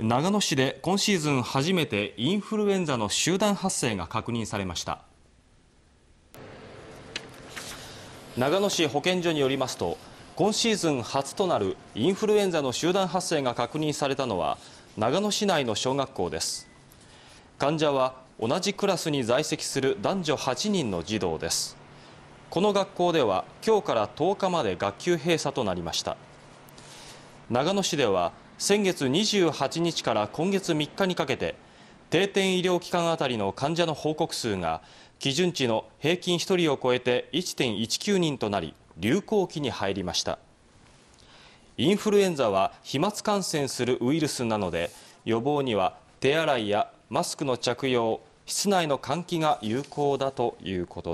長野市で今シーズン初めてインフルエンザの集団発生が確認されました長野市保健所によりますと今シーズン初となるインフルエンザの集団発生が確認されたのは長野市内の小学校です患者は同じクラスに在籍する男女8人の児童ですこの学校では今日から10日まで学級閉鎖となりました長野市では先月28日から今月3日にかけて定点医療機関あたりの患者の報告数が基準値の平均1人を超えて1.19人となり流行期に入りましたインフルエンザは飛沫感染するウイルスなので予防には手洗いやマスクの着用室内の換気が有効だということです。